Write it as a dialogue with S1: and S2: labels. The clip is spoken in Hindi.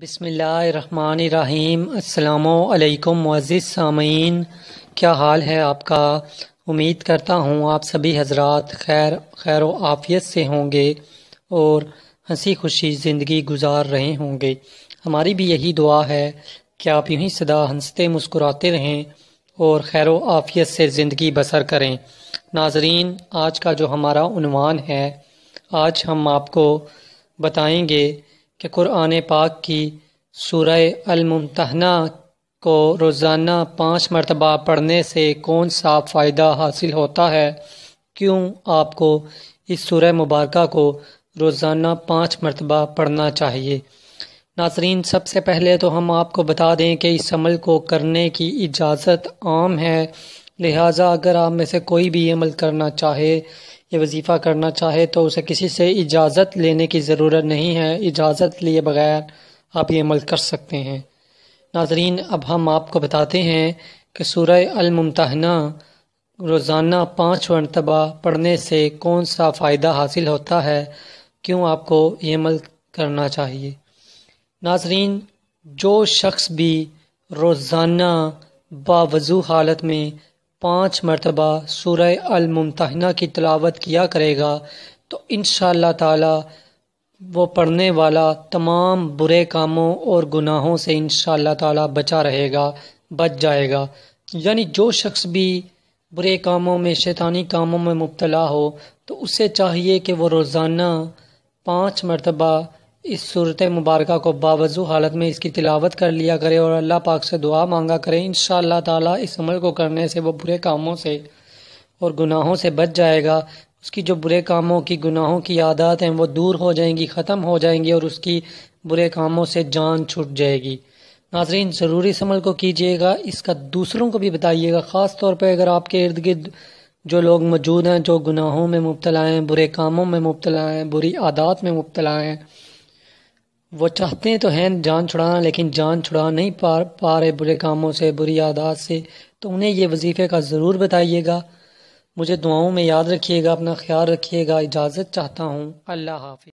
S1: बिसमीम अल्लाम सामीन क्या हाल है आपका उम्मीद करता हूँ आप सभी हजरात खैर खैर आफियत से होंगे और हंसी खुशी ज़िंदगी गुजार रहे होंगे हमारी भी यही दुआ है कि आप यूँ ही सदा हंसते मुस्कुराते रहें और खैर आफियत से ज़िंदगी बसर करें नाजरीन आज का जो हमारा है आज हम आपको बताएंगे कि कुरान पाक की सूरह अलमतना को रोज़ाना पाँच मरतबा पढ़ने से कौन सा फ़ायदा हासिल होता है क्यों आपको इस सूरह मुबारक को रोज़ाना पाँच मरतबा पढ़ना चाहिए नाजरीन सबसे पहले तो हम आपको बता दें कि इस अमल को करने की इजाज़त आम है लिहाजा अगर आप में से कोई भी अमल करना चाहे ये वजीफ़ा करना चाहे तो उसे किसी से इजाज़त लेने की ज़रूरत नहीं है इजाज़त लिए बगैर आप ये अमल कर सकते हैं नाजरीन अब हम आपको बताते हैं कि सूर अलमतना रोज़ाना पाँच मरतबा पढ़ने से कौन सा फ़ायदा हासिल होता है क्यों आपको ये अमल करना चाहिए नाजरीन जो शख्स भी रोज़ाना बावजू हालत में पाँच मरतबा सूर अलमतना की तलावत किया करेगा तो इन ताला वो पढ़ने वाला तमाम बुरे कामों और गुनाहों से इन ताला बचा रहेगा बच जाएगा यानी जो शख्स भी बुरे कामों में शैतानी कामों में मुबतला हो तो उसे चाहिए कि वो रोज़ाना पाँच मरतबा इस सूरत मुबारक को बावजू हालत में इसकी तिलावत कर लिया करें और अल्लाह पाक से दुआ मांगा करें इन ताला इस अमल को करने से वो बुरे कामों से और गुनाहों से बच जाएगा उसकी जो बुरे कामों की गुनाहों की आदत हैं वो दूर हो जाएंगी ख़त्म हो जाएंगी और उसकी बुरे कामों से जान छूट जाएगी नाजरीन ज़रूर इस अमल को कीजिएगा इसका दूसरों को भी बताइएगा ख़ास तौर पर अगर आपके इर्द गिर्द जो लोग मौजूद हैं जो गुनाहों में मुबतला हैं बुरे कामों में मुबतला हैं बुरी आदात में मुबतला हैं वो चाहते तो हैं जान छुड़ाना लेकिन जान छुड़ा नहीं पा पा रहे बुरे कामों से बुरी आदात से तो उन्हें ये वजीफ़े का ज़रूर बताइएगा मुझे दुआओं में याद रखिएगा अपना ख्याल रखिएगा इजाज़त चाहता हूँ अल्लाह हाफि